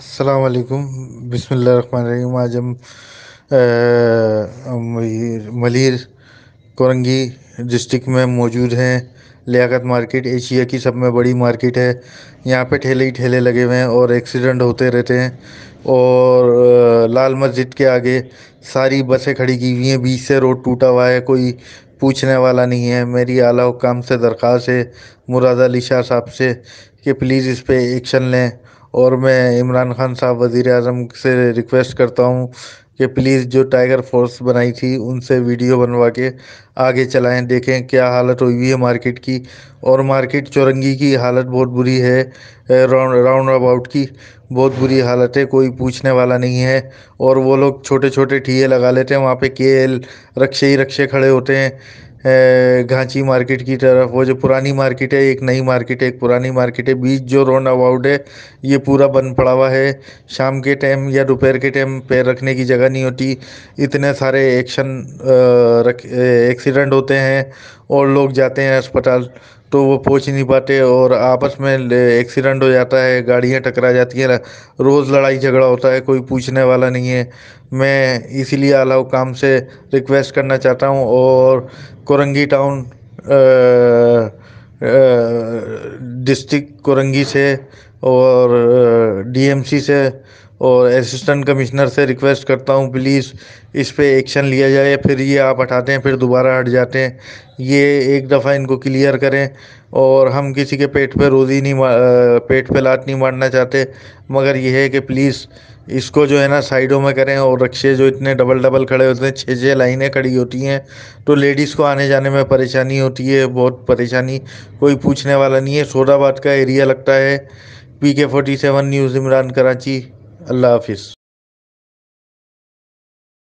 अस्सलाम वालेकुम रहीम आज हम मलिर कोरंगी डिस्ट्रिक्ट में मौजूद हैं लियाकत मार्केट एशिया की सब में बड़ी मार्केट है यहाँ पे ठेले ही ठेले लगे हुए हैं और एक्सीडेंट होते रहते हैं और लाल मस्जिद के आगे सारी बसें खड़ी की हुई हैं बीच से रोड टूटा हुआ है कोई पूछने वाला नहीं है मेरी आला हुकाम से दरख्वास्त है मुराद अली शाह साहब से कि प्लीज़ इस पर एक्शन लें और मैं इमरान खान साहब वज़ी अजम से रिक्वेस्ट करता हूँ कि प्लीज़ जो टाइगर फोर्स बनाई थी उनसे वीडियो बनवा के आगे चलाएं देखें क्या हालत हुई हुई है मार्केट की और मार्केट चौरंगी की हालत बहुत बुरी है राउंड अबाउट की बहुत बुरी हालत है कोई पूछने वाला नहीं है और वो लोग छोटे छोटे ठीए लगा लेते हैं वहाँ पे के एल रक्षे ही रक्षे खड़े होते हैं घांची मार्केट की तरफ वो जो पुरानी मार्केट है एक नई मार्केट है एक पुरानी मार्केट है बीच जो रोन अबाउट है ये पूरा बन पड़ा हुआ है शाम के टाइम या दोपहर के टाइम पैर रखने की जगह नहीं होती इतने सारे एक्शन रख एक्सीडेंट होते हैं और लोग जाते हैं अस्पताल तो वो पहुंच ही नहीं पाते और आपस में एक्सीडेंट हो जाता है गाड़ियाँ टकरा जाती हैं रोज़ लड़ाई झगड़ा होता है कोई पूछने वाला नहीं है मैं इसीलिए अलाव काम से रिक्वेस्ट करना चाहता हूँ और कोरंगी टाउन डिस्ट्रिक्ट कोरंगी से और डीएमसी से और असिस्टेंट कमिश्नर से रिक्वेस्ट करता हूँ प्लीज़ इस पर एक्शन लिया जाए फिर ये आप हटाते हैं फिर दोबारा हट जाते हैं ये एक दफ़ा इनको क्लियर करें और हम किसी के पेट पे रोज़ी नहीं पेट पे लात नहीं मारना चाहते मगर यह है कि प्लीज़ इसको जो है ना साइडों में करें और रक्षे जो इतने डबल डबल खड़े होते हैं छः छः लाइनें खड़ी होती हैं तो लेडीज़ को आने जाने में परेशानी होती है बहुत परेशानी कोई पूछने वाला नहीं है सोदाबाद का एरिया लगता है P K forty seven news Imran Karachi अल्लाह हाफिज़